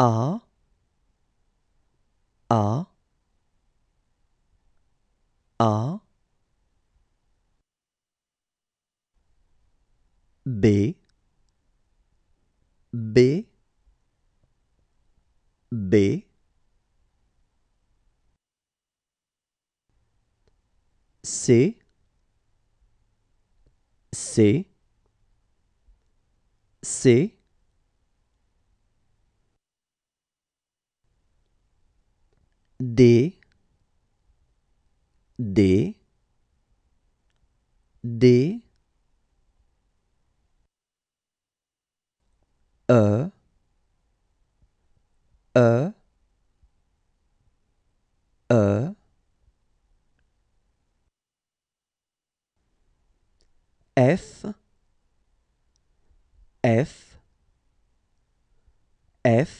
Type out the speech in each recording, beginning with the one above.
A A A B B B C C C D D D E E E F F F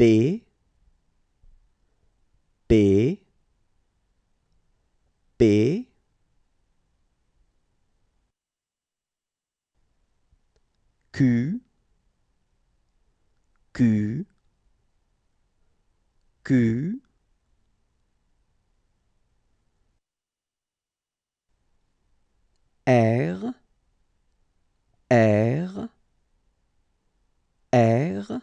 B p B Q Q Q R R R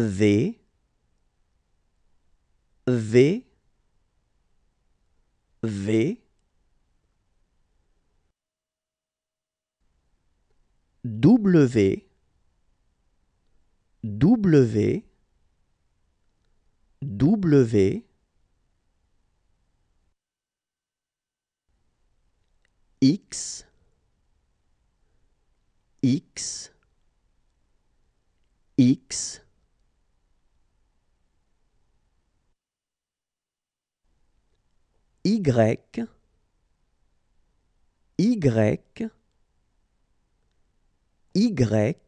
V V V W W W X X X Y, Y, Y,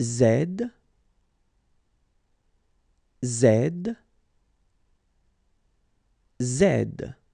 Z, Z, Z.